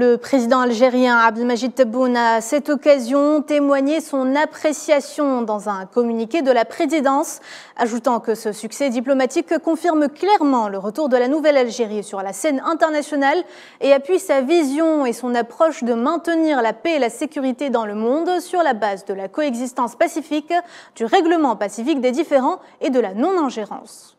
Le président algérien Abdelmajid Tebboune a à cette occasion témoigné son appréciation dans un communiqué de la présidence, ajoutant que ce succès diplomatique confirme clairement le retour de la Nouvelle-Algérie sur la scène internationale et appuie sa vision et son approche de maintenir la paix et la sécurité dans le monde sur la base de la coexistence pacifique, du règlement pacifique des différends et de la non-ingérence.